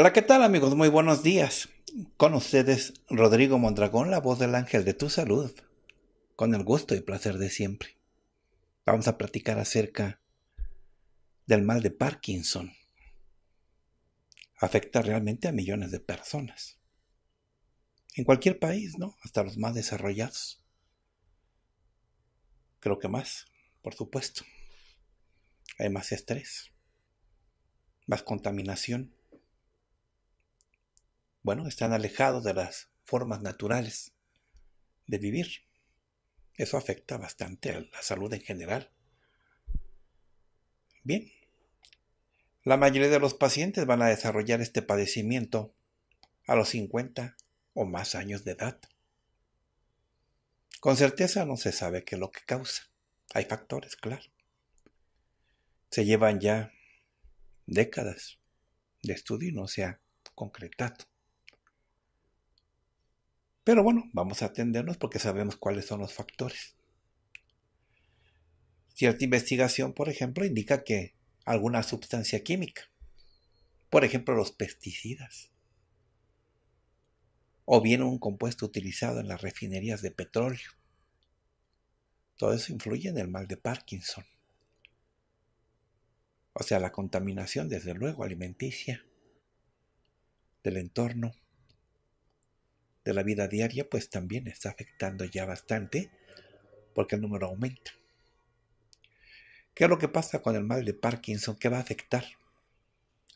Hola, ¿qué tal amigos? Muy buenos días. Con ustedes, Rodrigo Mondragón, la voz del ángel de tu salud, con el gusto y placer de siempre. Vamos a platicar acerca del mal de Parkinson. Afecta realmente a millones de personas. En cualquier país, ¿no? Hasta los más desarrollados. Creo que más, por supuesto. Hay más estrés, más contaminación bueno, están alejados de las formas naturales de vivir. Eso afecta bastante a la salud en general. Bien, la mayoría de los pacientes van a desarrollar este padecimiento a los 50 o más años de edad. Con certeza no se sabe qué es lo que causa. Hay factores, claro. Se llevan ya décadas de estudio y no se ha concretado. Pero bueno, vamos a atendernos porque sabemos cuáles son los factores. Cierta investigación, por ejemplo, indica que alguna sustancia química, por ejemplo los pesticidas, o bien un compuesto utilizado en las refinerías de petróleo. Todo eso influye en el mal de Parkinson. O sea, la contaminación, desde luego, alimenticia del entorno de la vida diaria, pues también está afectando ya bastante porque el número aumenta. ¿Qué es lo que pasa con el mal de Parkinson? ¿Qué va a afectar?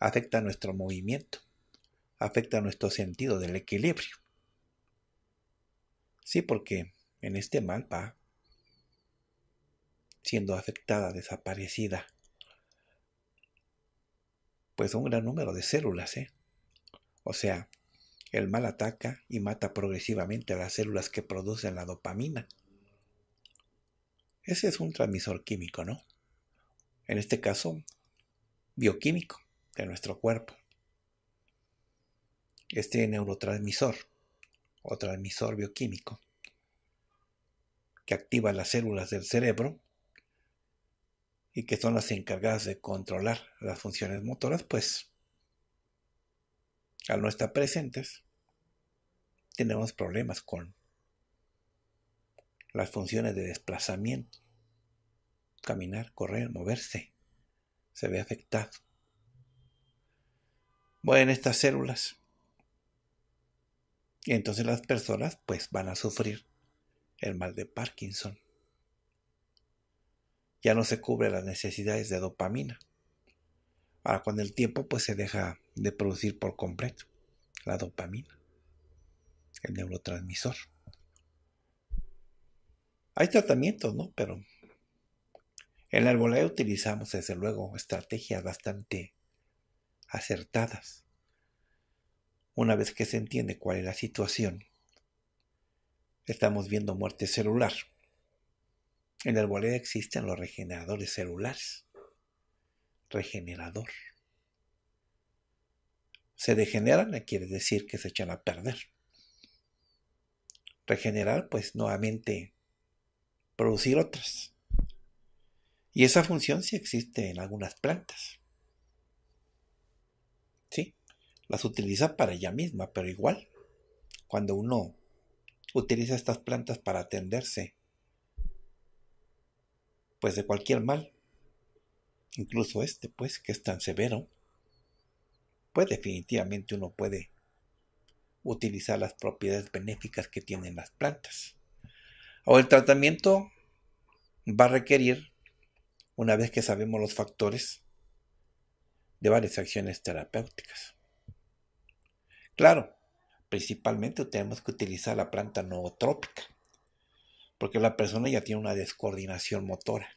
Afecta nuestro movimiento, afecta nuestro sentido del equilibrio. Sí, porque en este mal va siendo afectada, desaparecida, pues un gran número de células, ¿eh? O sea, el mal ataca y mata progresivamente a las células que producen la dopamina. Ese es un transmisor químico, ¿no? En este caso, bioquímico de nuestro cuerpo. Este neurotransmisor o transmisor bioquímico que activa las células del cerebro y que son las encargadas de controlar las funciones motoras, pues al no estar presentes, tenemos problemas con las funciones de desplazamiento, caminar, correr, moverse, se ve afectado. buenas estas células y entonces las personas pues van a sufrir el mal de Parkinson. Ya no se cubre las necesidades de dopamina. Ahora con el tiempo pues se deja de producir por completo la dopamina, el neurotransmisor. Hay tratamientos, ¿no? Pero en la arboleda utilizamos, desde luego, estrategias bastante acertadas. Una vez que se entiende cuál es la situación, estamos viendo muerte celular. En la arboleda existen los regeneradores celulares. Regenerador se degeneran, quiere decir que se echan a perder. Regenerar, pues nuevamente producir otras. Y esa función sí existe en algunas plantas. Sí, las utiliza para ella misma, pero igual, cuando uno utiliza estas plantas para atenderse, pues de cualquier mal, incluso este, pues, que es tan severo, pues definitivamente uno puede utilizar las propiedades benéficas que tienen las plantas. O el tratamiento va a requerir, una vez que sabemos los factores, de varias acciones terapéuticas. Claro, principalmente tenemos que utilizar la planta nootrópica, porque la persona ya tiene una descoordinación motora.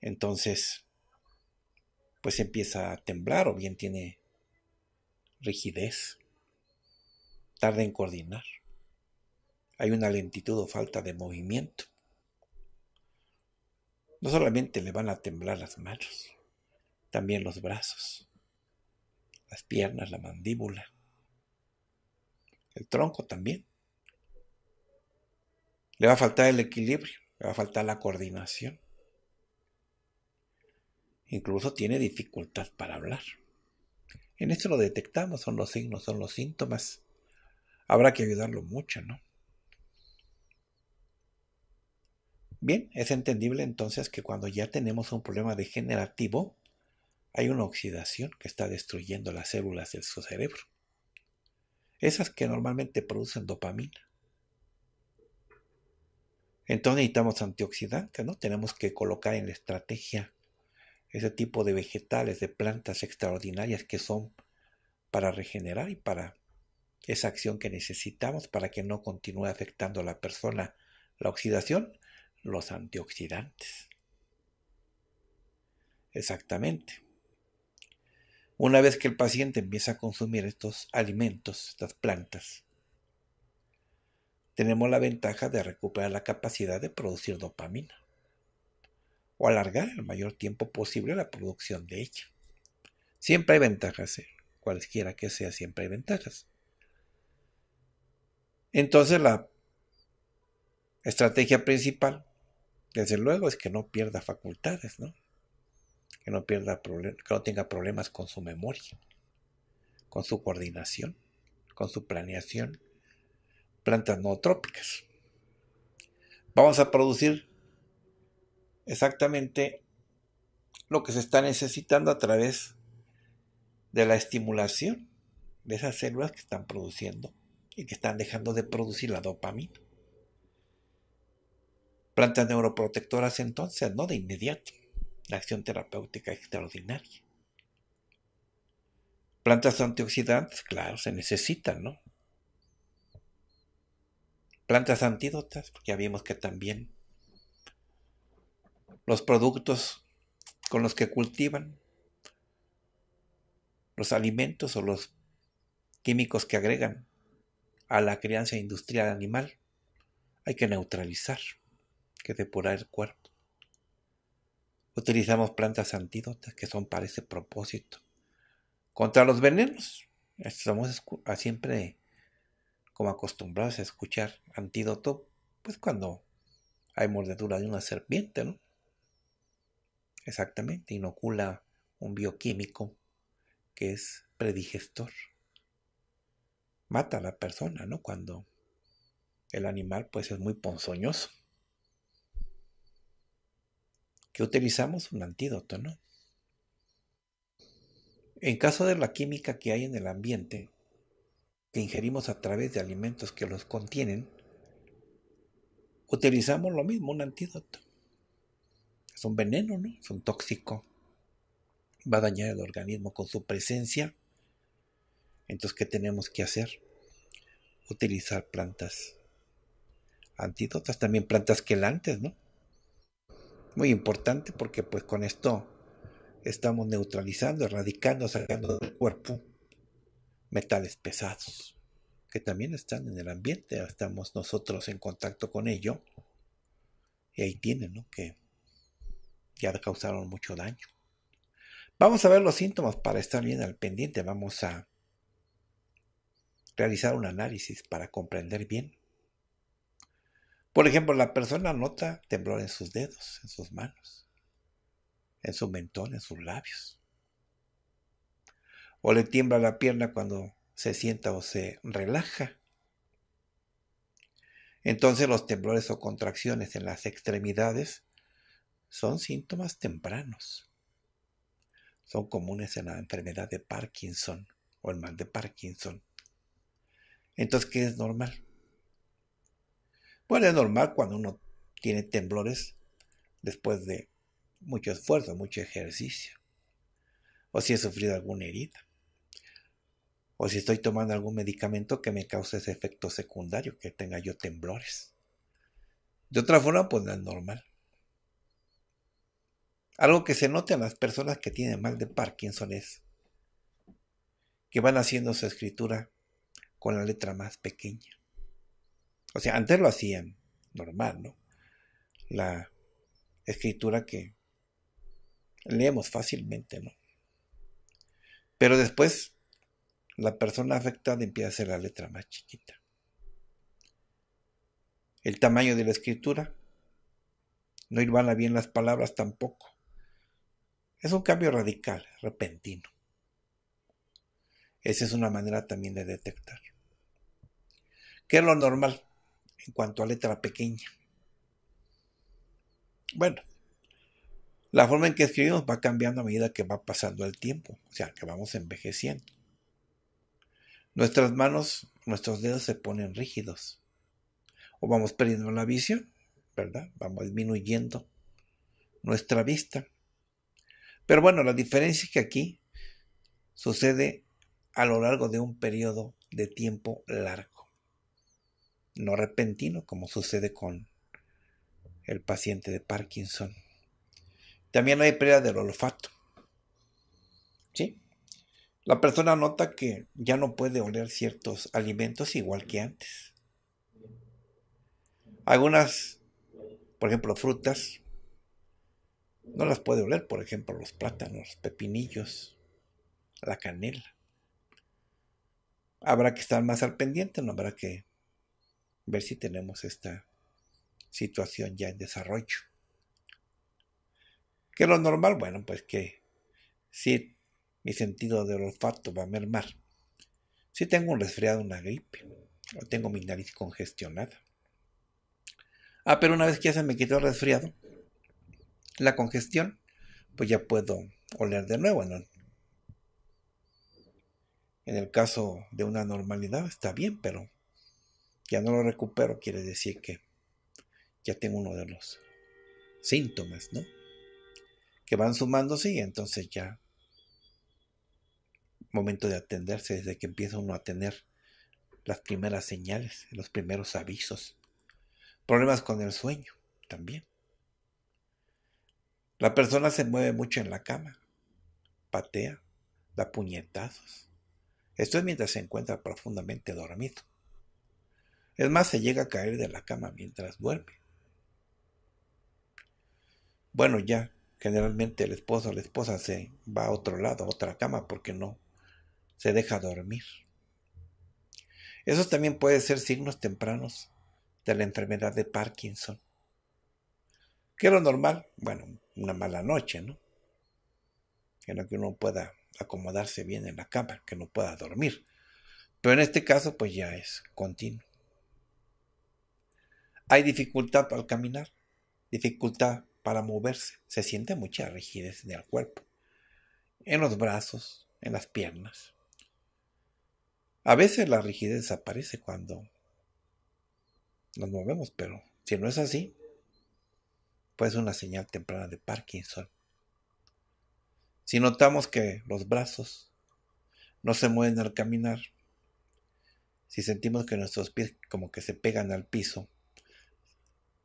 Entonces, pues empieza a temblar o bien tiene rigidez, tarda en coordinar, hay una lentitud o falta de movimiento. No solamente le van a temblar las manos, también los brazos, las piernas, la mandíbula, el tronco también. Le va a faltar el equilibrio, le va a faltar la coordinación. Incluso tiene dificultad para hablar. En esto lo detectamos, son los signos, son los síntomas. Habrá que ayudarlo mucho, ¿no? Bien, es entendible entonces que cuando ya tenemos un problema degenerativo, hay una oxidación que está destruyendo las células de su cerebro. Esas que normalmente producen dopamina. Entonces necesitamos antioxidantes, ¿no? Tenemos que colocar en la estrategia ese tipo de vegetales, de plantas extraordinarias que son para regenerar y para esa acción que necesitamos para que no continúe afectando a la persona la oxidación, los antioxidantes. Exactamente. Una vez que el paciente empieza a consumir estos alimentos, estas plantas, tenemos la ventaja de recuperar la capacidad de producir dopamina o alargar el mayor tiempo posible la producción de ella. Siempre hay ventajas, ¿eh? cualesquiera que sea, siempre hay ventajas. Entonces la estrategia principal, desde luego, es que no pierda facultades, ¿no? Que no, pierda que no tenga problemas con su memoria, con su coordinación, con su planeación. Plantas no trópicas. Vamos a producir exactamente lo que se está necesitando a través de la estimulación de esas células que están produciendo y que están dejando de producir la dopamina. Plantas neuroprotectoras entonces, no de inmediato, la acción terapéutica extraordinaria. Plantas antioxidantes, claro, se necesitan, ¿no? Plantas antídotas, porque ya vimos que también los productos con los que cultivan, los alimentos o los químicos que agregan a la crianza industrial animal. Hay que neutralizar, que depurar el cuerpo. Utilizamos plantas antídotas que son para ese propósito. Contra los venenos, estamos siempre como acostumbrados a escuchar antídoto, pues cuando hay mordedura de una serpiente, ¿no? Exactamente, inocula un bioquímico que es predigestor. Mata a la persona, ¿no? Cuando el animal pues es muy ponzoñoso. Que utilizamos un antídoto, ¿no? En caso de la química que hay en el ambiente, que ingerimos a través de alimentos que los contienen, utilizamos lo mismo, un antídoto es un veneno, ¿no? Es un tóxico. Va a dañar el organismo con su presencia. Entonces, ¿qué tenemos que hacer? Utilizar plantas antídotas, también plantas quelantes, ¿no? Muy importante porque pues con esto estamos neutralizando, erradicando, sacando del cuerpo metales pesados que también están en el ambiente, estamos nosotros en contacto con ello y ahí tienen, ¿no? Que ya causaron mucho daño. Vamos a ver los síntomas para estar bien al pendiente. Vamos a realizar un análisis para comprender bien. Por ejemplo, la persona nota temblor en sus dedos, en sus manos, en su mentón, en sus labios. O le tiembla la pierna cuando se sienta o se relaja. Entonces los temblores o contracciones en las extremidades son síntomas tempranos. Son comunes en la enfermedad de Parkinson o el mal de Parkinson. Entonces, ¿qué es normal? Bueno, es normal cuando uno tiene temblores después de mucho esfuerzo, mucho ejercicio, o si he sufrido alguna herida, o si estoy tomando algún medicamento que me cause ese efecto secundario, que tenga yo temblores. De otra forma, pues no es normal. Algo que se nota en las personas que tienen mal de Parkinson es que van haciendo su escritura con la letra más pequeña. O sea, antes lo hacían normal, ¿no? La escritura que leemos fácilmente, ¿no? Pero después la persona afectada empieza a hacer la letra más chiquita. El tamaño de la escritura. No iban a bien las palabras tampoco. Es un cambio radical, repentino. Esa es una manera también de detectar. ¿Qué es lo normal en cuanto a letra pequeña? Bueno, la forma en que escribimos va cambiando a medida que va pasando el tiempo, o sea, que vamos envejeciendo. Nuestras manos, nuestros dedos se ponen rígidos, o vamos perdiendo la visión, ¿verdad? Vamos disminuyendo nuestra vista. Pero bueno, la diferencia es que aquí sucede a lo largo de un periodo de tiempo largo, no repentino como sucede con el paciente de Parkinson. También hay pérdida del olfato. ¿Sí? La persona nota que ya no puede oler ciertos alimentos igual que antes. Algunas, por ejemplo, frutas, no las puede oler, por ejemplo, los plátanos, pepinillos, la canela. Habrá que estar más al pendiente, no habrá que ver si tenemos esta situación ya en desarrollo. Que lo normal, bueno, pues que si mi sentido del olfato va a mermar, si tengo un resfriado, una gripe, o tengo mi nariz congestionada. Ah, pero una vez que ya se me quitó el resfriado, la congestión, pues ya puedo oler de nuevo. En el caso de una normalidad está bien, pero ya no lo recupero, quiere decir que ya tengo uno de los síntomas, ¿no? Que van sumándose y entonces ya momento de atenderse desde que empieza uno a tener las primeras señales, los primeros avisos. Problemas con el sueño también. La persona se mueve mucho en la cama, patea, da puñetazos. Esto es mientras se encuentra profundamente dormido. Es más, se llega a caer de la cama mientras duerme. Bueno, ya, generalmente el esposo o la esposa se va a otro lado, a otra cama, porque no se deja dormir. Eso también puede ser signos tempranos de la enfermedad de Parkinson. ¿Qué es lo normal? Bueno, una mala noche, ¿no? En la que uno pueda acomodarse bien en la cama, que no pueda dormir. Pero en este caso, pues ya es continuo. Hay dificultad al caminar, dificultad para moverse. Se siente mucha rigidez en el cuerpo, en los brazos, en las piernas. A veces la rigidez desaparece cuando nos movemos, pero si no es así, pues una señal temprana de Parkinson. Si notamos que los brazos no se mueven al caminar, si sentimos que nuestros pies como que se pegan al piso,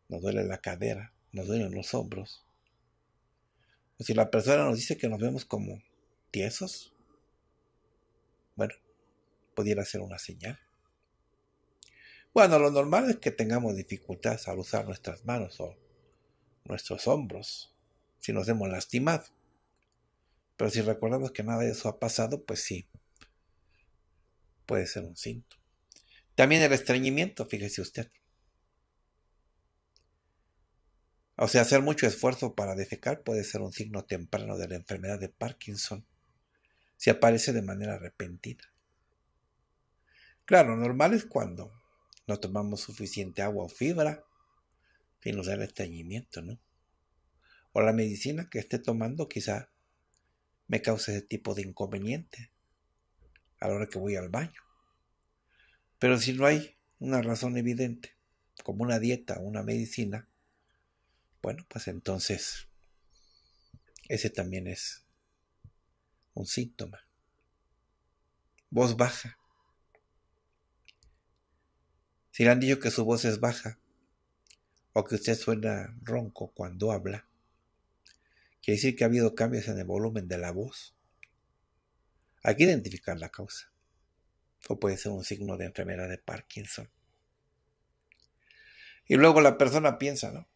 nos duele la cadera, nos duelen los hombros, o si la persona nos dice que nos vemos como tiesos, bueno, pudiera ser una señal. Bueno, lo normal es que tengamos dificultades al usar nuestras manos o nuestros hombros si nos hemos lastimado. Pero si recordamos que nada de eso ha pasado, pues sí, puede ser un síntoma. También el estreñimiento, fíjese usted. O sea, hacer mucho esfuerzo para defecar puede ser un signo temprano de la enfermedad de Parkinson, si aparece de manera repentina. Claro, normal es cuando no tomamos suficiente agua o fibra, sin nos el estreñimiento, ¿no? O la medicina que esté tomando quizá me cause ese tipo de inconveniente a la hora que voy al baño. Pero si no hay una razón evidente, como una dieta o una medicina, bueno, pues entonces ese también es un síntoma. Voz baja. Si le han dicho que su voz es baja, o que usted suena ronco cuando habla, quiere decir que ha habido cambios en el volumen de la voz. Hay que identificar la causa. O puede ser un signo de enfermedad de Parkinson. Y luego la persona piensa, ¿no?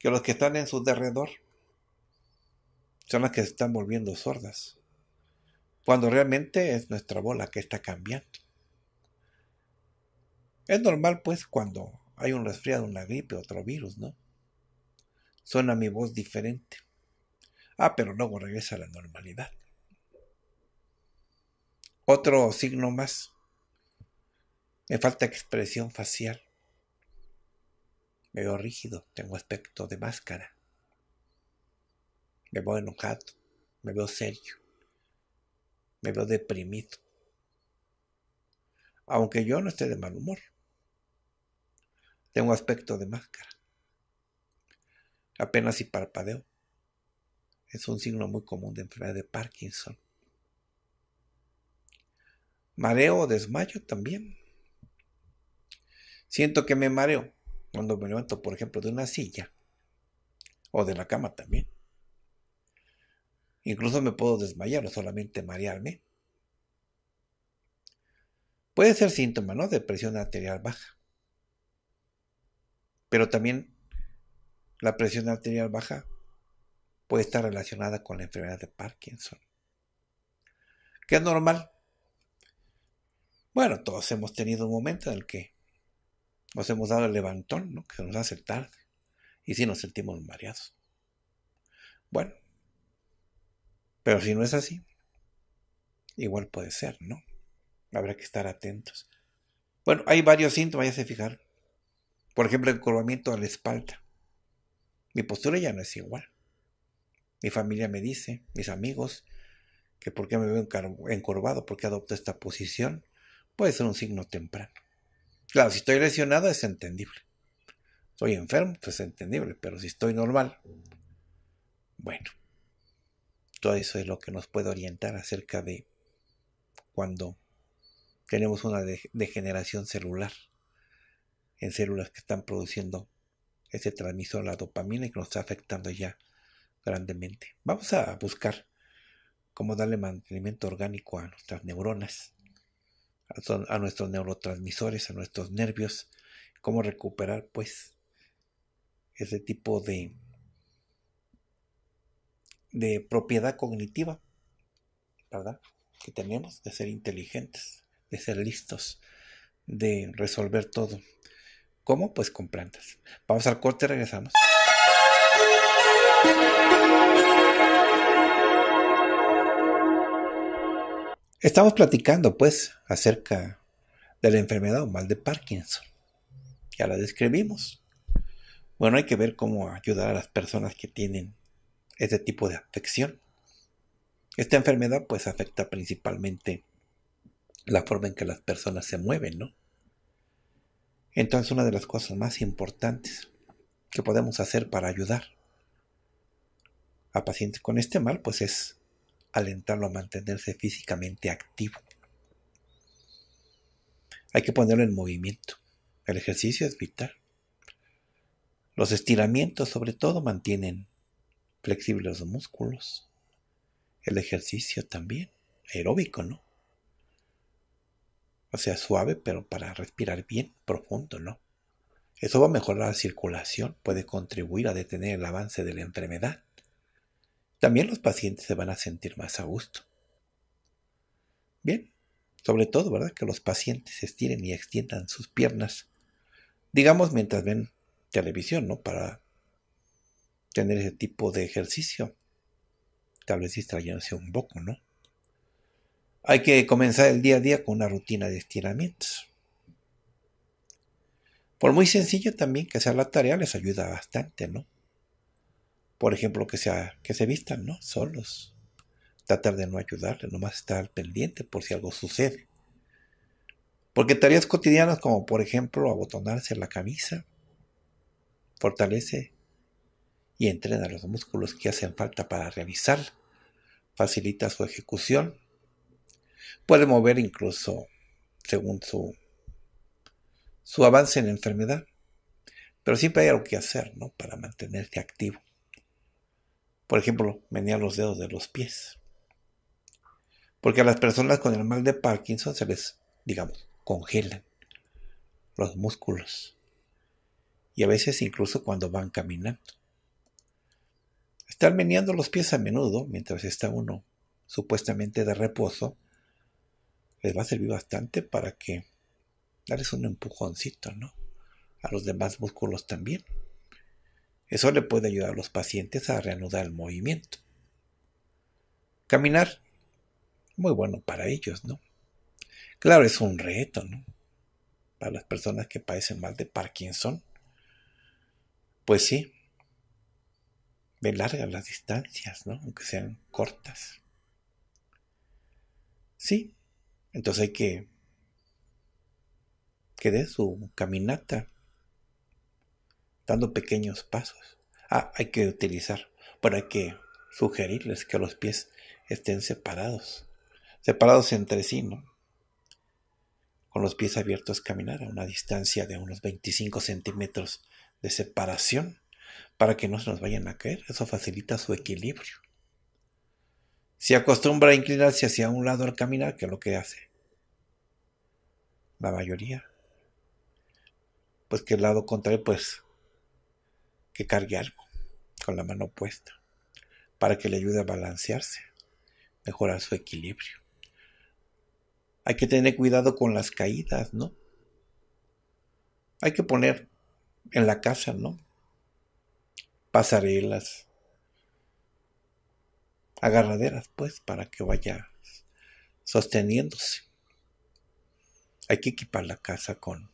Que los que están en su derredor son las que se están volviendo sordas. Cuando realmente es nuestra bola que está cambiando. Es normal, pues, cuando hay un resfriado, una gripe, otro virus, ¿no? Suena mi voz diferente. Ah, pero luego regresa a la normalidad. Otro signo más. Me falta expresión facial. Me veo rígido, tengo aspecto de máscara. Me veo enojado, me veo serio, me veo deprimido. Aunque yo no esté de mal humor. Tengo aspecto de máscara. Apenas si parpadeo. Es un signo muy común de enfermedad de Parkinson. Mareo o desmayo también. Siento que me mareo cuando me levanto, por ejemplo, de una silla o de la cama también. Incluso me puedo desmayar o solamente marearme. Puede ser síntoma, ¿no? De presión arterial baja. Pero también la presión arterial baja puede estar relacionada con la enfermedad de Parkinson. ¿Qué es normal? Bueno, todos hemos tenido un momento en el que nos hemos dado el levantón, ¿no? que se nos hace tarde, y si sí nos sentimos mareados. Bueno, pero si no es así, igual puede ser, ¿no? Habrá que estar atentos. Bueno, hay varios síntomas, ya se fijar. Por ejemplo, encorvamiento a la espalda. Mi postura ya no es igual. Mi familia me dice, mis amigos, que por qué me veo encorvado, por qué adopto esta posición, puede ser un signo temprano. Claro, si estoy lesionado es entendible. Estoy enfermo, pues es entendible, pero si estoy normal, bueno, todo eso es lo que nos puede orientar acerca de cuando tenemos una degeneración celular en células que están produciendo ese transmisor, la dopamina, y que nos está afectando ya grandemente. Vamos a buscar cómo darle mantenimiento orgánico a nuestras neuronas, a, nuestros neurotransmisores, a nuestros nervios, cómo recuperar pues ese tipo de, de propiedad cognitiva, ¿verdad? Que tenemos de ser inteligentes, de ser listos, de resolver todo ¿Cómo? Pues con plantas. Vamos al corte, y regresamos. Estamos platicando pues acerca de la enfermedad o mal de Parkinson. Ya la describimos. Bueno, hay que ver cómo ayudar a las personas que tienen este tipo de afección. Esta enfermedad pues afecta principalmente la forma en que las personas se mueven, ¿no? Entonces una de las cosas más importantes que podemos hacer para ayudar a pacientes con este mal, pues es alentarlo a mantenerse físicamente activo. Hay que ponerlo en movimiento. El ejercicio es vital. Los estiramientos sobre todo mantienen flexibles los músculos. El ejercicio también, aeróbico, ¿no? O sea, suave, pero para respirar bien profundo, ¿no? Eso va a mejorar la circulación, puede contribuir a detener el avance de la enfermedad. También los pacientes se van a sentir más a gusto. Bien, sobre todo, ¿verdad? Que los pacientes estiren y extiendan sus piernas, digamos mientras ven televisión, ¿no? Para tener ese tipo de ejercicio, tal vez distrayéndose un poco, ¿no? Hay que comenzar el día a día con una rutina de estiramientos. Por muy sencillo también que sea la tarea, les ayuda bastante, ¿no? Por ejemplo, que, sea, que se vistan, ¿no? Solos. Tratar de no ayudarle, nomás estar pendiente por si algo sucede. Porque tareas cotidianas como, por ejemplo, abotonarse la camisa, fortalece y entrena los músculos que hacen falta para realizarla, facilita su ejecución Puede mover incluso según su, avance en enfermedad. Pero siempre hay algo que hacer, ¿no? Para mantenerse activo. Por ejemplo, menear los dedos de los pies. Porque a las personas con el mal de Parkinson se les, digamos, congelan los músculos. Y a veces incluso cuando van caminando. están meneando los pies a menudo, mientras está uno supuestamente de reposo, les va a servir bastante para que darles un empujoncito, ¿no? A los demás músculos también. Eso le puede ayudar a los pacientes a reanudar el movimiento. Caminar, muy bueno para ellos, ¿no? Claro, es un reto, ¿no? Para las personas que padecen mal de Parkinson. Pues sí, de largas las distancias, ¿no? Aunque sean cortas. Sí, entonces hay que que dé su caminata dando pequeños pasos. Ah, hay que utilizar, pero hay que sugerirles que los pies estén separados, separados entre sí, ¿no? Con los pies abiertos caminar a una distancia de unos 25 centímetros de separación para que no se nos vayan a caer. Eso facilita su equilibrio. Si acostumbra a inclinarse hacia un lado al caminar, ¿qué es lo que hace la mayoría. Pues que el lado contrario, pues, que cargue algo con la mano opuesta, para que le ayude a balancearse, mejorar su equilibrio. Hay que tener cuidado con las caídas, ¿no? Hay que poner en la casa, ¿no? Pasarelas, agarraderas, pues, para que vaya sosteniéndose. Hay que equipar la casa con,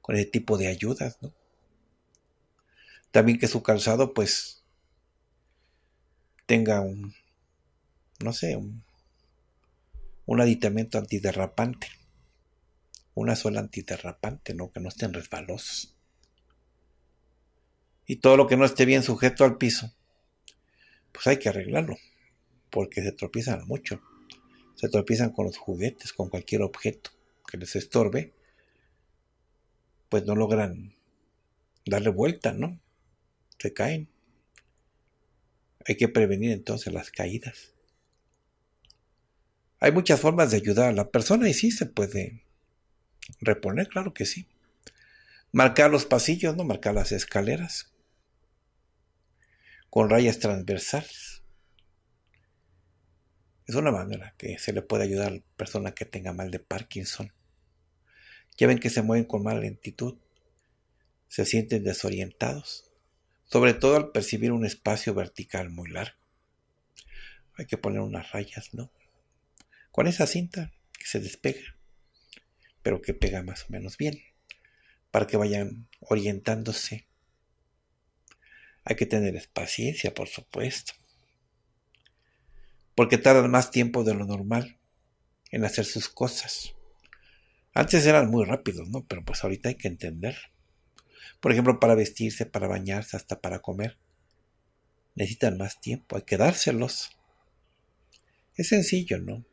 con ese tipo de ayudas, ¿no? También que su calzado, pues, tenga un, no sé, un, aditamento antiderrapante. Una sola antiderrapante, ¿no? Que no estén resbalosos. Y todo lo que no esté bien sujeto al piso, pues hay que arreglarlo porque se tropiezan mucho. Se tropiezan con los juguetes, con cualquier objeto que les estorbe, pues no logran darle vuelta, ¿no? Se caen. Hay que prevenir entonces las caídas. Hay muchas formas de ayudar a la persona y sí se puede reponer, claro que sí. Marcar los pasillos, no marcar las escaleras con rayas transversales es una manera que se le puede ayudar a la persona que tenga mal de Parkinson. Ya ven que se mueven con mala lentitud, se sienten desorientados, sobre todo al percibir un espacio vertical muy largo. Hay que poner unas rayas, ¿no? Con esa cinta que se despega, pero que pega más o menos bien, para que vayan orientándose. Hay que tener paciencia, por supuesto porque tardan más tiempo de lo normal en hacer sus cosas. Antes eran muy rápidos, ¿no? Pero pues ahorita hay que entender. Por ejemplo, para vestirse, para bañarse, hasta para comer. Necesitan más tiempo, hay que dárselos. Es sencillo, ¿no?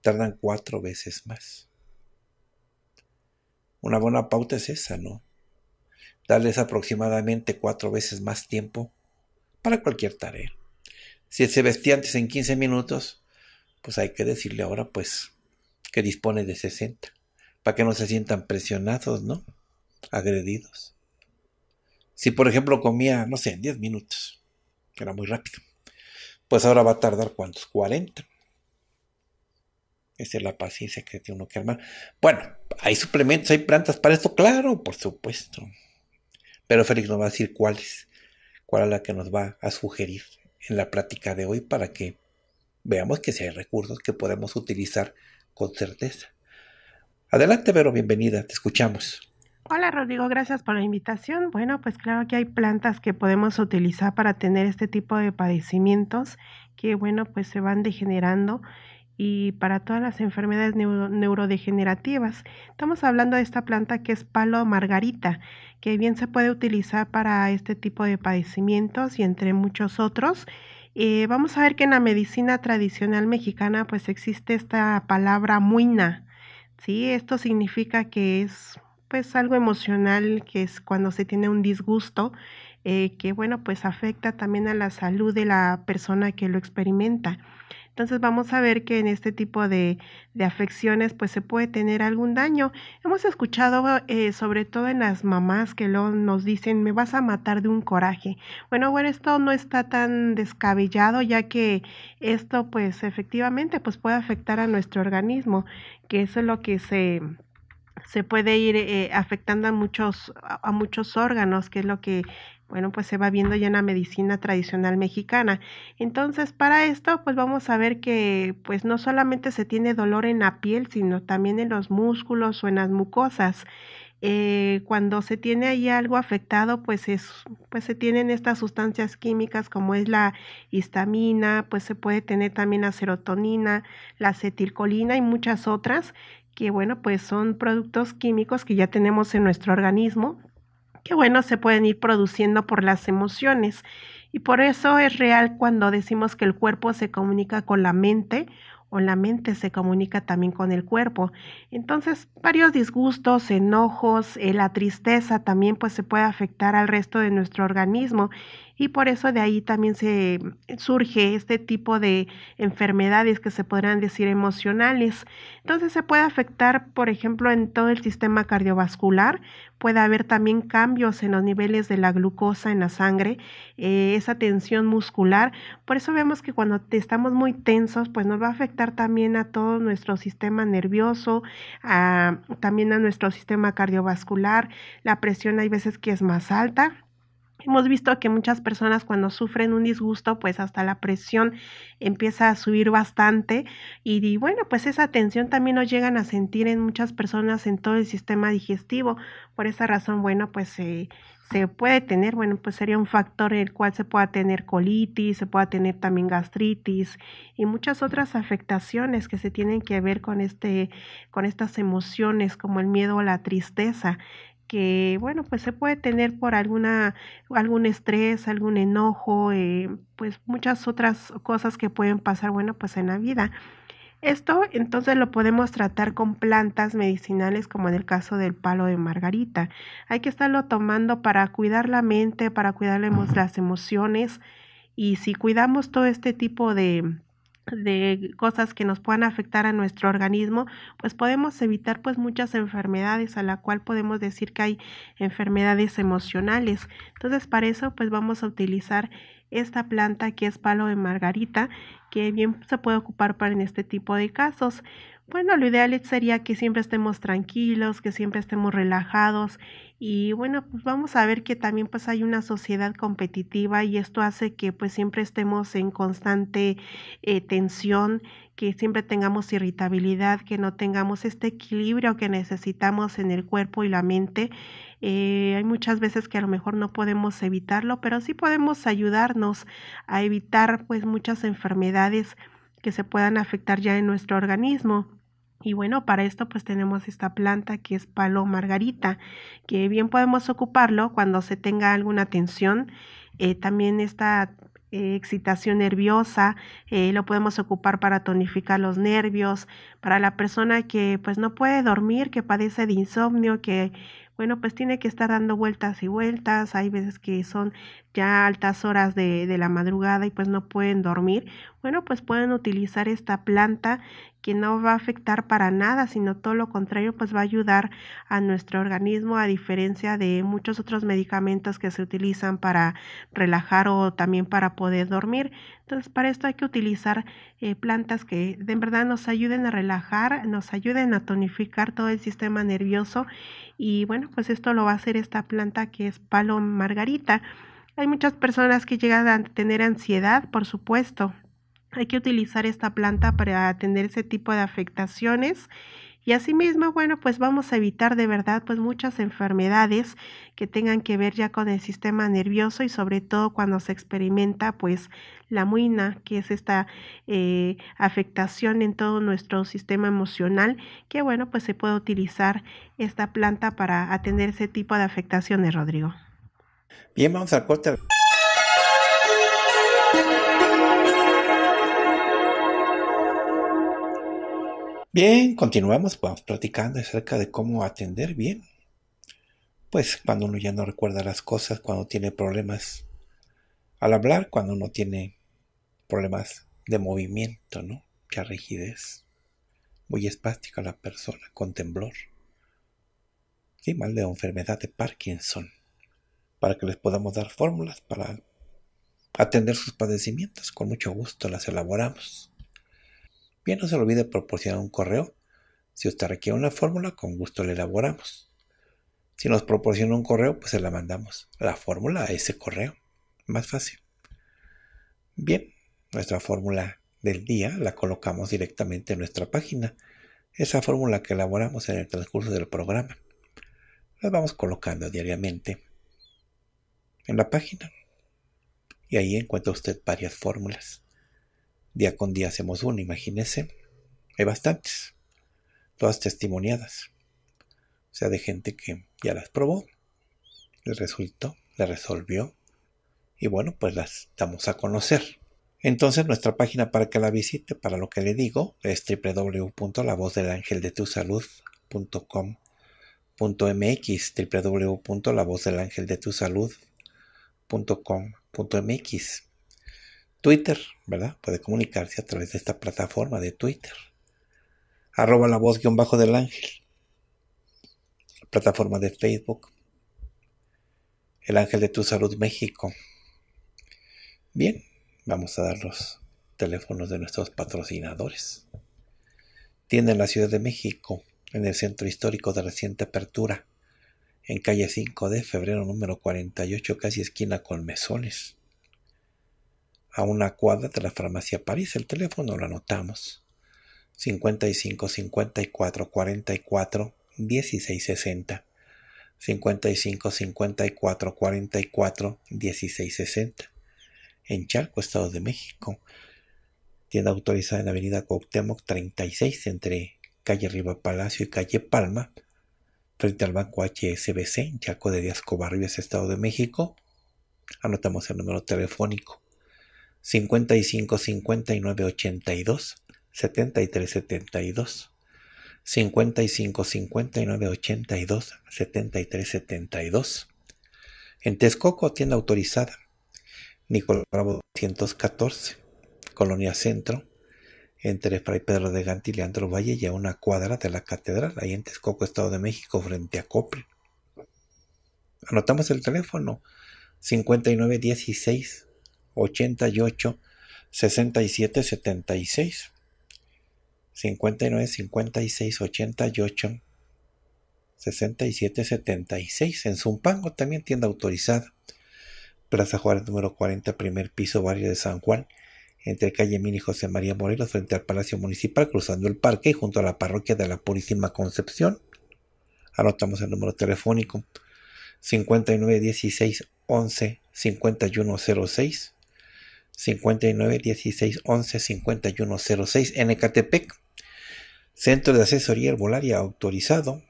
Tardan cuatro veces más. Una buena pauta es esa, ¿no? Darles aproximadamente cuatro veces más tiempo para cualquier tarea. Si se vestía antes en 15 minutos, pues hay que decirle ahora, pues, que dispone de 60, para que no se sientan presionados, ¿no? Agredidos. Si, por ejemplo, comía, no sé, en 10 minutos, que era muy rápido, pues ahora va a tardar cuántos, 40. Esa es la paciencia que tiene uno que armar. Bueno, hay suplementos, hay plantas para esto, claro, por supuesto. Pero Félix nos va a decir cuáles, cuál es la que nos va a sugerir en la práctica de hoy para que veamos que si hay recursos que podemos utilizar con certeza. Adelante, Vero, bienvenida, te escuchamos. Hola Rodrigo, gracias por la invitación. Bueno, pues claro que hay plantas que podemos utilizar para tener este tipo de padecimientos que, bueno, pues se van degenerando y para todas las enfermedades neurodegenerativas. Estamos hablando de esta planta que es palo margarita que bien se puede utilizar para este tipo de padecimientos y entre muchos otros. Eh, vamos a ver que en la medicina tradicional mexicana pues existe esta palabra muina, ¿sí? Esto significa que es pues algo emocional, que es cuando se tiene un disgusto, eh, que bueno pues afecta también a la salud de la persona que lo experimenta. Entonces vamos a ver que en este tipo de, de afecciones pues se puede tener algún daño. Hemos escuchado eh, sobre todo en las mamás que nos dicen me vas a matar de un coraje. Bueno, bueno, esto no está tan descabellado ya que esto pues efectivamente pues puede afectar a nuestro organismo, que eso es lo que se se puede ir eh, afectando a muchos, a muchos órganos, que es lo que bueno, pues se va viendo ya en la medicina tradicional mexicana. Entonces, para esto, pues vamos a ver que pues no solamente se tiene dolor en la piel, sino también en los músculos o en las mucosas. Eh, cuando se tiene ahí algo afectado, pues, pues se tienen estas sustancias químicas como es la histamina, pues se puede tener también la serotonina, la acetilcolina y muchas otras que bueno, pues son productos químicos que ya tenemos en nuestro organismo que bueno, se pueden ir produciendo por las emociones. Y por eso es real cuando decimos que el cuerpo se comunica con la mente o la mente se comunica también con el cuerpo. Entonces, varios disgustos, enojos, eh, la tristeza también pues se puede afectar al resto de nuestro organismo y por eso de ahí también se eh, surge este tipo de enfermedades que se podrán decir emocionales. Entonces se puede afectar, por ejemplo, en todo el sistema cardiovascular, puede haber también cambios en los niveles de la glucosa en la sangre, eh, esa tensión muscular. Por eso vemos que cuando estamos muy tensos, pues nos va a afectar también a todo nuestro sistema nervioso, también a nuestro sistema cardiovascular. La presión hay veces que es más alta Hemos visto que muchas personas cuando sufren un disgusto, pues hasta la presión empieza a subir bastante y, bueno, pues esa tensión también nos llegan a sentir en muchas personas en todo el sistema digestivo. Por esa razón, bueno, pues se puede tener, bueno, pues sería un factor en el cual se pueda tener colitis, se pueda tener también gastritis y muchas otras afectaciones que se tienen que ver con este, con estas emociones como el miedo o la tristeza que, bueno, pues se puede tener por alguna, algún estrés, algún enojo, eh, pues muchas otras cosas que pueden pasar, bueno, pues en la vida. Esto entonces lo podemos tratar con plantas medicinales como en el caso del palo de margarita. Hay que estarlo tomando para cuidar la mente, para cuidar las emociones y si cuidamos todo este tipo de, de cosas que nos puedan afectar a nuestro organismo, pues podemos evitar pues muchas enfermedades a la cual podemos decir que hay enfermedades emocionales. Entonces, para eso pues vamos a utilizar esta planta que es palo de margarita, que bien se puede ocupar para en este tipo de casos. Bueno, lo ideal sería que siempre estemos tranquilos, que siempre estemos relajados y bueno, pues vamos a ver que también pues hay una sociedad competitiva y esto hace que pues siempre estemos en constante eh, tensión, que siempre tengamos irritabilidad, que no tengamos este equilibrio que necesitamos en el cuerpo y la mente. Eh, hay muchas veces que a lo mejor no podemos evitarlo, pero sí podemos ayudarnos a evitar pues muchas enfermedades que se puedan afectar ya en nuestro organismo. Y bueno, para esto pues tenemos esta planta que es palo margarita, que bien podemos ocuparlo cuando se tenga alguna tensión. Eh, también esta eh, excitación nerviosa, eh, lo podemos ocupar para tonificar los nervios, para la persona que pues no puede dormir, que padece de insomnio, que bueno, pues tiene que estar dando vueltas y vueltas. Hay veces que son ya altas horas de, de, la madrugada y pues no pueden dormir. Bueno, pues pueden utilizar esta planta que no va a afectar para nada, sino todo lo contrario, pues va a ayudar a nuestro organismo, a diferencia de muchos otros medicamentos que se utilizan para relajar o también para poder dormir. Entonces, para esto hay que utilizar eh, plantas que de verdad nos ayuden a relajar, nos ayuden a tonificar todo el sistema nervioso. Y bueno, pues esto lo va a hacer esta planta que es palo margarita. Hay muchas personas que llegan a tener ansiedad, por supuesto, hay que utilizar esta planta para atender ese tipo de afectaciones. Y asimismo, bueno, pues vamos a evitar de verdad pues muchas enfermedades que tengan que ver ya con el sistema nervioso y sobre todo cuando se experimenta pues la muina, que es esta eh, afectación en todo nuestro sistema emocional, que bueno, pues se puede utilizar esta planta para atender ese tipo de afectaciones, Rodrigo. Bien, vamos al corte. Bien, continuamos, vamos platicando acerca de cómo atender bien. Pues cuando uno ya no recuerda las cosas, cuando tiene problemas al hablar, cuando uno tiene problemas de movimiento, ¿no? Ya rigidez. Muy espástica la persona, con temblor. sí, mal de enfermedad de Parkinson. Para que les podamos dar fórmulas para atender sus padecimientos. Con mucho gusto las elaboramos no se olvide proporcionar un correo. Si usted requiere una fórmula, con gusto la elaboramos. Si nos proporciona un correo, pues se la mandamos. La fórmula a ese correo. Más fácil. Bien, nuestra fórmula del día la colocamos directamente en nuestra página. Esa fórmula que elaboramos en el transcurso del programa. La vamos colocando diariamente en la página. Y ahí encuentra usted varias fórmulas. Día con día hacemos uno, imagínese. Hay bastantes, todas testimoniadas. O sea, de gente que ya las probó, les resultó, le resolvió. Y bueno, pues las damos a conocer. Entonces nuestra página para que la visite, para lo que le digo, es www.lavozdelangeldetusalud.com.mx www.lavozdelangeldetusalud.com.mx Twitter, ¿verdad? Puede comunicarse a través de esta plataforma de Twitter. Arroba la voz guión bajo del ángel. plataforma de Facebook. El ángel de tu salud México. Bien, vamos a dar los teléfonos de nuestros patrocinadores. Tiene la Ciudad de México, en el centro histórico de reciente apertura, en calle 5 de febrero número 48, casi esquina con mesones a una cuadra de la farmacia París. El teléfono lo anotamos. 55 54 44 16 60. 55 54 44 16 60. En Chalco, Estado de México. Tienda autorizada en Avenida Cuauhtémoc 36 entre calle Riva Palacio y calle Palma. Frente al banco HSBC en Chaco de Díaz Barrios, Estado de México. Anotamos el número telefónico 55 59 82 73 72 55 59 82 73 72 en Texcoco tienda autorizada Nicolás Bravo 214 Colonia Centro entre Fray Pedro de Ganti y Leandro Valle y a una cuadra de la catedral ahí en Texcoco Estado de México frente a Copre anotamos el teléfono 59 16 88 67 76. 59 56 88 67 76. En Zumpango también tienda autorizada. Plaza Juárez número 40, primer piso, barrio de San Juan, entre calle Mini José María Morelos, frente al Palacio Municipal, cruzando el parque y junto a la parroquia de la Purísima Concepción. Anotamos el número telefónico 59 16 11 5106 59 16 11 51 en Ecatepec. Centro de Asesoría Herbolaria autorizado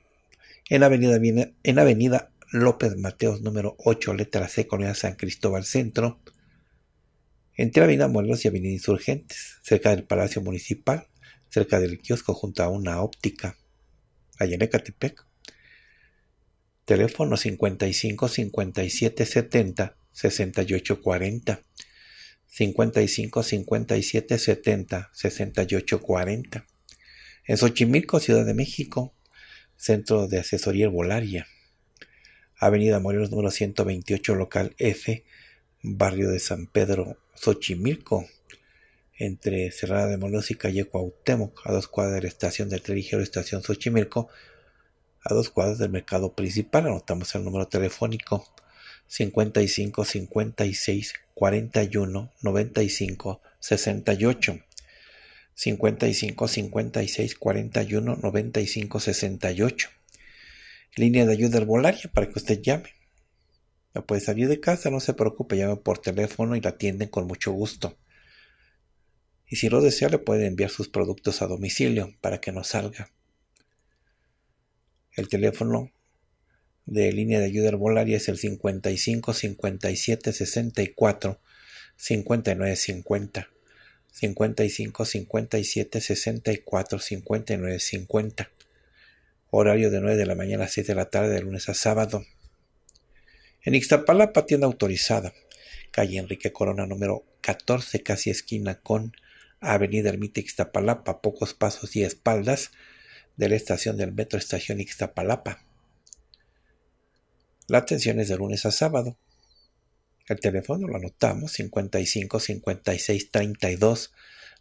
en Avenida, López Mateos número 8, letra C, Colonia San Cristóbal Centro, entre Avenida Morelos y Avenida Insurgentes, cerca del Palacio Municipal, cerca del kiosco junto a una óptica, allá en Ecatepec. Teléfono 55 57 70 68 40 55 57 70 68 40. En Xochimilco, Ciudad de México, Centro de Asesoría Herbolaria, Avenida Morelos número 128, local F, barrio de San Pedro, Xochimilco, entre Cerrada de Morelos y calle Cuauhtémoc, a dos cuadras de la estación del Ligero, estación Xochimilco, a dos cuadras del mercado principal. Anotamos el número telefónico 55 56 41 95 68 55 56 41 95 68 línea de ayuda arbolaria para que usted llame no puede salir de casa no se preocupe llame por teléfono y la atienden con mucho gusto y si lo desea le pueden enviar sus productos a domicilio para que no salga el teléfono de línea de ayuda y es el 55 57 64 59 50. 55 57 64 59 50. Horario de 9 de la mañana a 6 de la tarde de lunes a sábado. En Ixtapalapa, tienda autorizada. Calle Enrique Corona número 14, casi esquina con Avenida Ermita Ixtapalapa, pocos pasos y espaldas de la estación del metro Estación Ixtapalapa. La atención es de lunes a sábado. El teléfono lo anotamos 55 56 32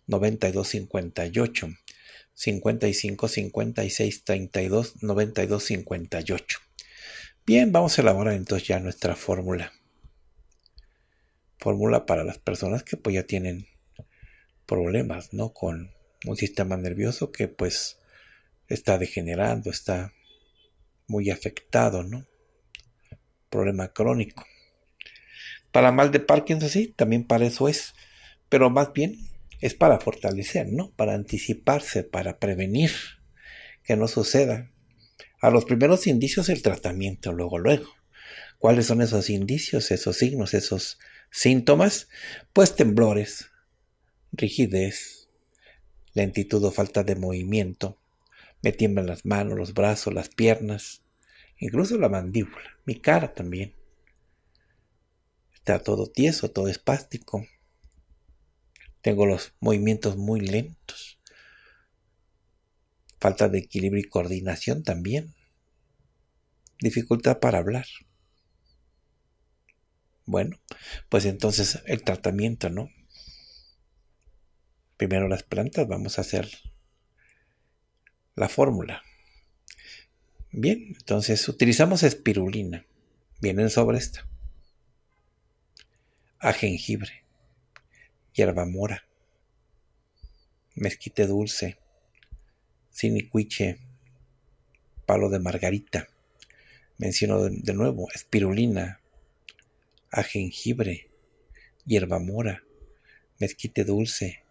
92 58. 55 56 32 92 58. Bien, vamos a elaborar entonces ya nuestra fórmula. Fórmula para las personas que pues ya tienen problemas, ¿no? Con un sistema nervioso que pues está degenerando, está muy afectado, ¿no? problema crónico. Para mal de Parkinson, sí, también para eso es, pero más bien es para fortalecer, ¿no? Para anticiparse, para prevenir que no suceda. A los primeros indicios el tratamiento, luego, luego. ¿Cuáles son esos indicios, esos signos, esos síntomas? Pues temblores, rigidez, lentitud o falta de movimiento. Me tiemblan las manos, los brazos, las piernas incluso la mandíbula, mi cara también. Está todo tieso, todo espástico. Tengo los movimientos muy lentos. Falta de equilibrio y coordinación también. Dificultad para hablar. Bueno, pues entonces el tratamiento, ¿no? Primero las plantas, vamos a hacer la fórmula. Bien, entonces utilizamos espirulina. Vienen sobre esta. A jengibre, hierba mora, mezquite dulce, sinicuiche, palo de margarita. Menciono de nuevo espirulina, a jengibre, hierba mora, mezquite dulce,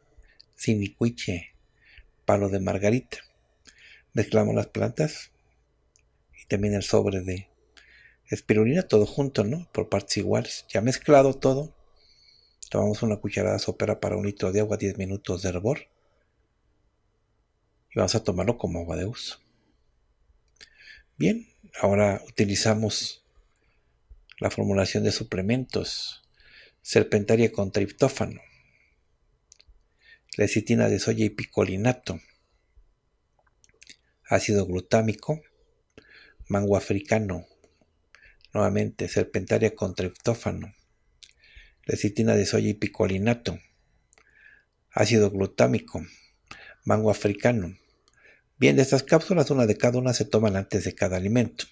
sinicuiche, palo de margarita. Mezclamos las plantas, también el sobre de espirulina, todo junto, ¿no? Por partes iguales, ya mezclado todo. Tomamos una cucharada sopera para un litro de agua, 10 minutos de hervor. Y vamos a tomarlo como agua de uso. Bien, ahora utilizamos la formulación de suplementos. Serpentaria con triptófano. Lecitina de soya y picolinato. Ácido glutámico mango africano, nuevamente serpentaria con triptófano, lecitina de soya y picolinato, ácido glutámico, mango africano. Bien, de estas cápsulas, una de cada una se toman antes de cada alimento.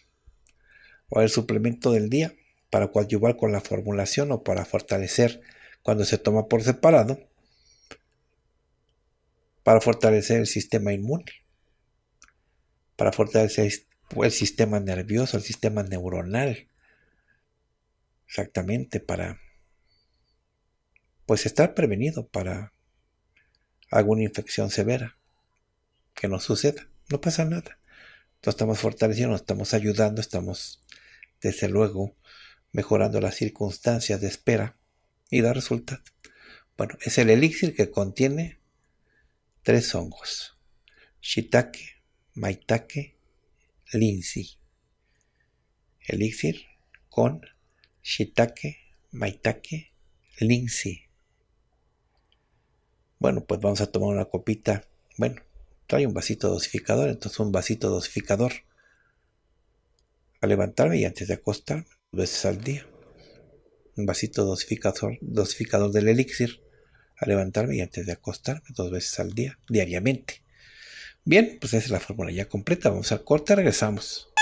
O el suplemento del día para coadyuvar con la formulación o para fortalecer cuando se toma por separado, para fortalecer el sistema inmune, para fortalecer el sistema el sistema nervioso, el sistema neuronal. Exactamente, para pues estar prevenido para alguna infección severa que no suceda, no pasa nada. Entonces estamos fortaleciendo, estamos ayudando, estamos desde luego mejorando las circunstancias de espera y da resultado. Bueno, es el elixir que contiene tres hongos: shiitake, maitake Lindsay. Elixir con shiitake, maitake, lindsay. Bueno, pues vamos a tomar una copita. Bueno, trae un vasito dosificador, entonces un vasito dosificador. A levantarme y antes de acostarme, dos veces al día. Un vasito dosificador, dosificador del elixir. A levantarme y antes de acostarme, dos veces al día, diariamente. Bien, pues esa es la fórmula ya completa. Vamos al corte, regresamos.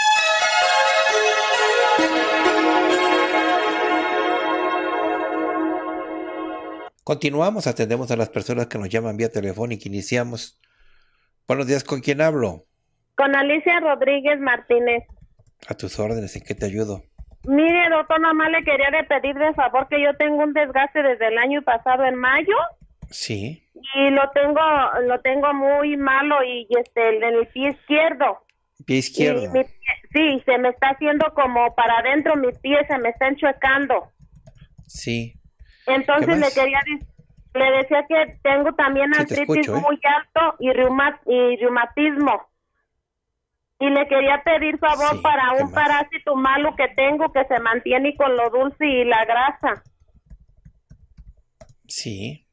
Continuamos, atendemos a las personas que nos llaman vía telefónica. Iniciamos. Buenos días, ¿con quién hablo? Con Alicia Rodríguez Martínez. A tus órdenes, ¿en qué te ayudo? Mire, doctor, nomás le quería pedir de favor que yo tengo un desgaste desde el año pasado en mayo Sí. Y lo tengo, lo tengo muy malo y, este, el este, pie izquierdo. Pie izquierdo. sí, se me está haciendo como para adentro mi pie, se me está enchuecando. Sí. Entonces le quería le decía que tengo también artritis ¿eh? muy alto y, y reumatismo. Y le quería pedir favor para un parásito malo que tengo que se mantiene con lo dulce y la grasa. Sí.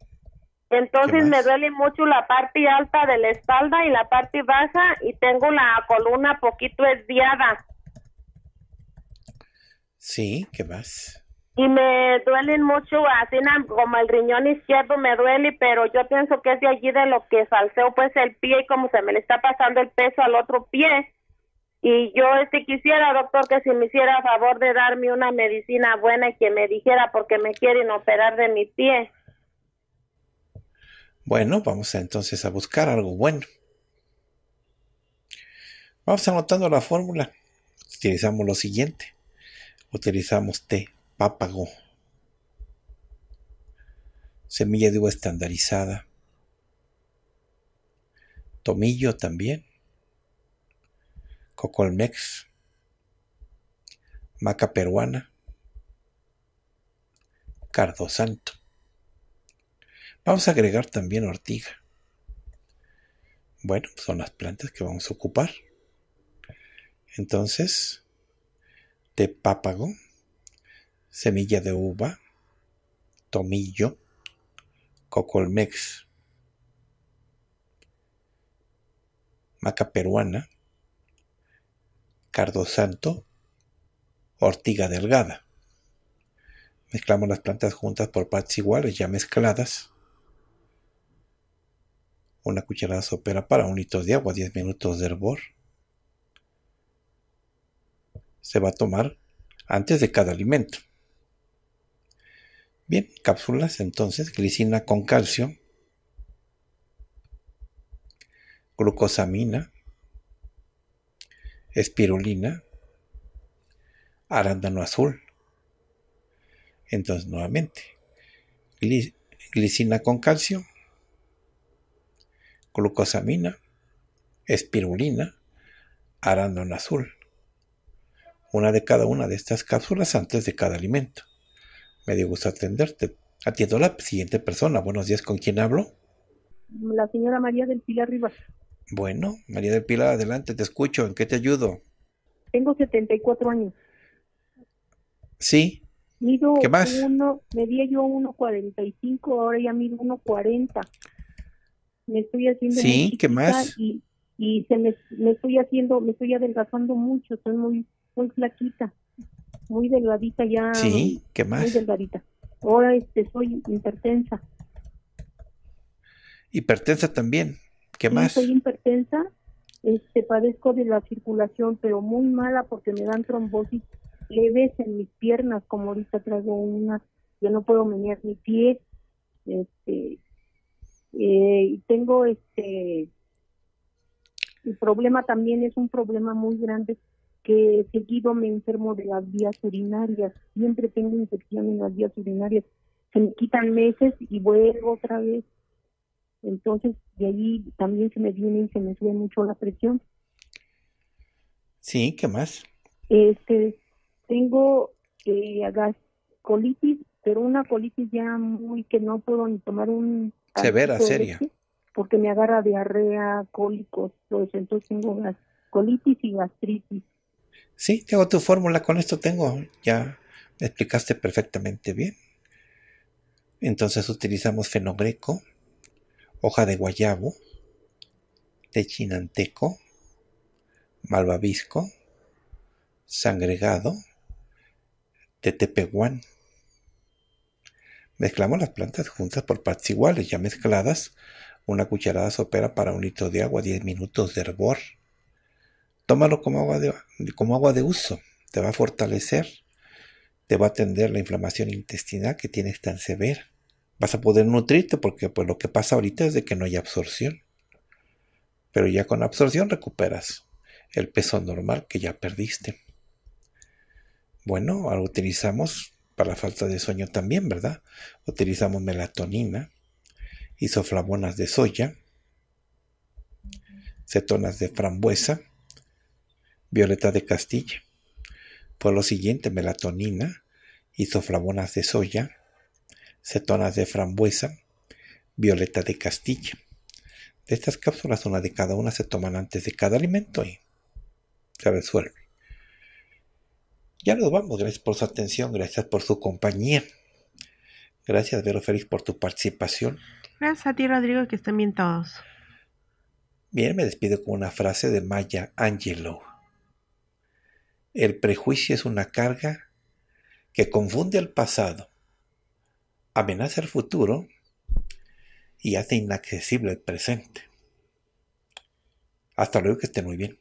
Entonces me duele mucho la parte alta de la espalda y la parte baja y tengo la columna poquito esviada. Sí, ¿qué más? Y me duelen mucho, así como el riñón izquierdo me duele, pero yo pienso que es de allí de lo que falseo pues el pie y como se me le está pasando el peso al otro pie. Y yo este quisiera, doctor, que si me hiciera favor de darme una medicina buena y que me dijera porque me quieren operar de mi pie. Bueno, vamos entonces a buscar algo bueno. Vamos anotando la fórmula. Utilizamos lo siguiente. Utilizamos té pápago. Semilla de uva estandarizada. Tomillo también. Cocolmex. Maca peruana. Cardo santo. Vamos a agregar también ortiga. Bueno, son las plantas que vamos a ocupar. Entonces, de pápago, semilla de uva, tomillo, cocolmex, maca peruana, cardo santo, ortiga delgada. Mezclamos las plantas juntas por partes iguales, ya mezcladas una cucharada sopera para un litro de agua, 10 minutos de hervor. Se va a tomar antes de cada alimento. Bien, cápsulas entonces, glicina con calcio, glucosamina, espirulina, arándano azul. Entonces, nuevamente, glicina con calcio, glucosamina, espirulina, arándano azul. Una de cada una de estas cápsulas antes de cada alimento. Me dio gusto atenderte. Atiendo a la siguiente persona. Buenos días, ¿con quién hablo? La señora María del Pilar Rivas. Bueno, María del Pilar, adelante, te escucho. ¿En qué te ayudo? Tengo 74 años. Sí. ¿Qué más? Uno, medía yo 1.45, ahora ya mido 1.40 me estoy haciendo sí qué más y, se me, me, estoy haciendo me estoy adelgazando mucho soy muy muy flaquita muy delgadita ya sí qué más muy delgadita ahora este soy hipertensa hipertensa también qué más soy hipertensa este padezco de la circulación pero muy mala porque me dan trombosis leves en mis piernas como ahorita traigo unas yo no puedo menear mi pie este eh, tengo este el problema también es un problema muy grande que seguido me enfermo de las vías urinarias, siempre tengo infección en las vías urinarias, se me quitan meses y vuelvo otra vez. Entonces, de ahí también se me viene y se me sube mucho la presión. Sí, ¿qué más? Este, tengo eh, colitis, pero una colitis ya muy que no puedo ni tomar un Severa, pues, seria. Porque me agarra diarrea, cólicos, pues, Entonces tengo colitis y gastritis. Sí, tengo tu fórmula, con esto tengo, ya me explicaste perfectamente bien. Entonces utilizamos fenogreco, hoja de guayabo, techinanteco, malvavisco, sangregado, tepehuán. Mezclamos las plantas juntas por partes iguales, ya mezcladas. Una cucharada sopera para un litro de agua, 10 minutos de hervor. Tómalo como agua de, como agua de uso. Te va a fortalecer. Te va a atender la inflamación intestinal que tienes tan severa. Vas a poder nutrirte porque pues, lo que pasa ahorita es de que no hay absorción. Pero ya con absorción recuperas el peso normal que ya perdiste. Bueno, ahora utilizamos para la falta de sueño también, ¿verdad? Utilizamos melatonina, isoflavonas de soya, cetonas de frambuesa, violeta de castilla. Por lo siguiente, melatonina, isoflavonas de soya, cetonas de frambuesa, violeta de castilla. De estas cápsulas, una de cada una se toman antes de cada alimento y se resuelve. Ya nos vamos, gracias por su atención, gracias por su compañía. Gracias, Vero Félix, por tu participación. Gracias a ti, Rodrigo, que estén bien todos. Bien, me despido con una frase de Maya Angelou. El prejuicio es una carga que confunde el pasado, amenaza el futuro y hace inaccesible el presente. Hasta luego, que estén muy bien.